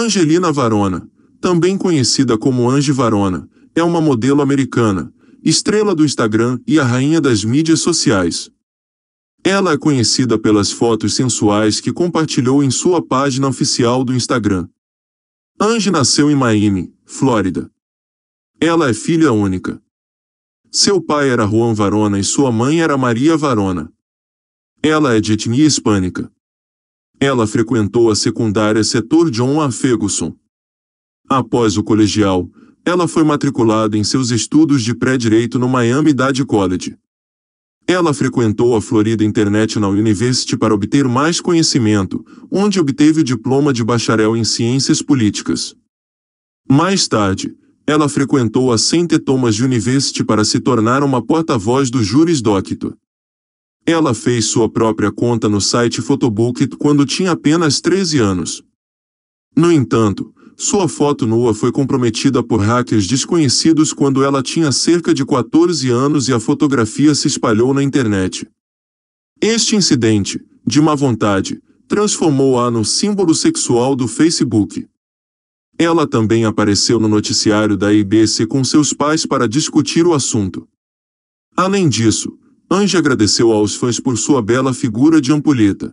Angelina Varona, também conhecida como Angie Varona, é uma modelo americana, estrela do Instagram e a rainha das mídias sociais. Ela é conhecida pelas fotos sensuais que compartilhou em sua página oficial do Instagram. Angie nasceu em Miami, Flórida. Ela é filha única. Seu pai era Juan Varona e sua mãe era Maria Varona. Ela é de etnia hispânica. Ela frequentou a secundária setor John A. Ferguson. Após o colegial, ela foi matriculada em seus estudos de pré-direito no Miami Dade College. Ela frequentou a Florida International University para obter mais conhecimento, onde obteve o diploma de bacharel em Ciências Políticas. Mais tarde, ela frequentou a St. Thomas University para se tornar uma porta-voz do Juris Doctor. Ela fez sua própria conta no site Photobook quando tinha apenas 13 anos. No entanto, sua foto nua foi comprometida por hackers desconhecidos quando ela tinha cerca de 14 anos e a fotografia se espalhou na internet. Este incidente, de má vontade, transformou-a no símbolo sexual do Facebook. Ela também apareceu no noticiário da ABC com seus pais para discutir o assunto. Além disso, Ange agradeceu aos fãs por sua bela figura de ampulheta